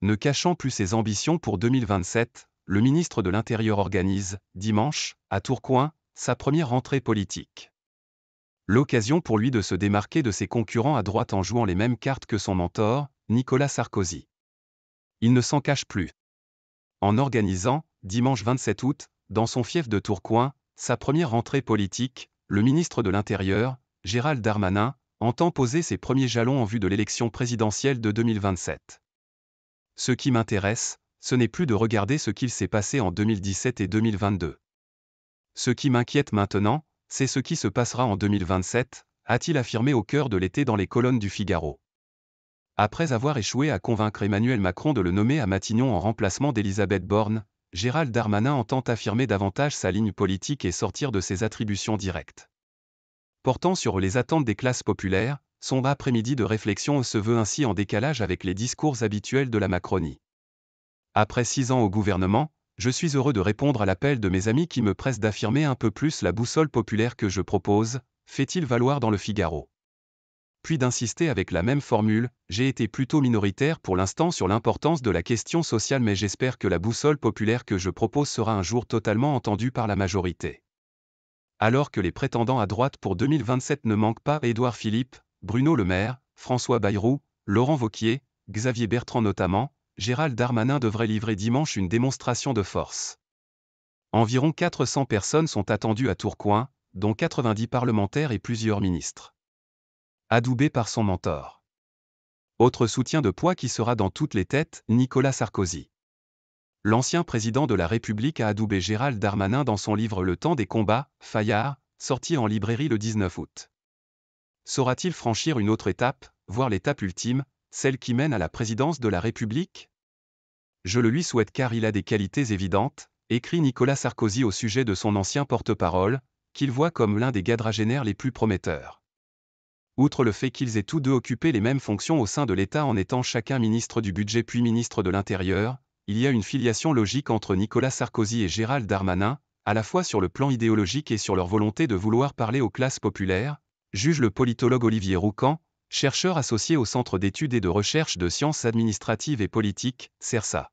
Ne cachant plus ses ambitions pour 2027, le ministre de l'Intérieur organise, dimanche, à Tourcoing, sa première rentrée politique. L'occasion pour lui de se démarquer de ses concurrents à droite en jouant les mêmes cartes que son mentor, Nicolas Sarkozy. Il ne s'en cache plus. En organisant, dimanche 27 août, dans son fief de Tourcoing, sa première rentrée politique, le ministre de l'Intérieur, Gérald Darmanin, entend poser ses premiers jalons en vue de l'élection présidentielle de 2027. Ce qui m'intéresse, ce n'est plus de regarder ce qu'il s'est passé en 2017 et 2022. Ce qui m'inquiète maintenant, c'est ce qui se passera en 2027, a-t-il affirmé au cœur de l'été dans les colonnes du Figaro. Après avoir échoué à convaincre Emmanuel Macron de le nommer à Matignon en remplacement d'Elisabeth Borne, Gérald Darmanin entend affirmer davantage sa ligne politique et sortir de ses attributions directes. Portant sur les attentes des classes populaires, son après-midi de réflexion se veut ainsi en décalage avec les discours habituels de la Macronie. Après six ans au gouvernement, je suis heureux de répondre à l'appel de mes amis qui me pressent d'affirmer un peu plus la boussole populaire que je propose, fait-il valoir dans le Figaro. Puis d'insister avec la même formule, j'ai été plutôt minoritaire pour l'instant sur l'importance de la question sociale mais j'espère que la boussole populaire que je propose sera un jour totalement entendue par la majorité. Alors que les prétendants à droite pour 2027 ne manquent pas, Édouard Philippe, Bruno Le Maire, François Bayrou, Laurent Vauquier, Xavier Bertrand notamment, Gérald Darmanin devrait livrer dimanche une démonstration de force. Environ 400 personnes sont attendues à Tourcoing, dont 90 parlementaires et plusieurs ministres. Adoubé par son mentor. Autre soutien de poids qui sera dans toutes les têtes, Nicolas Sarkozy. L'ancien président de la République a adoubé Gérald Darmanin dans son livre Le temps des combats, Fayard, sorti en librairie le 19 août saura-t-il franchir une autre étape, voire l'étape ultime, celle qui mène à la présidence de la République Je le lui souhaite car il a des qualités évidentes, écrit Nicolas Sarkozy au sujet de son ancien porte-parole, qu'il voit comme l'un des gadragénaires les plus prometteurs. Outre le fait qu'ils aient tous deux occupé les mêmes fonctions au sein de l'État en étant chacun ministre du Budget puis ministre de l'Intérieur, il y a une filiation logique entre Nicolas Sarkozy et Gérald Darmanin, à la fois sur le plan idéologique et sur leur volonté de vouloir parler aux classes populaires, juge le politologue Olivier Roucan, chercheur associé au Centre d'études et de recherche de sciences administratives et politiques, CERSA.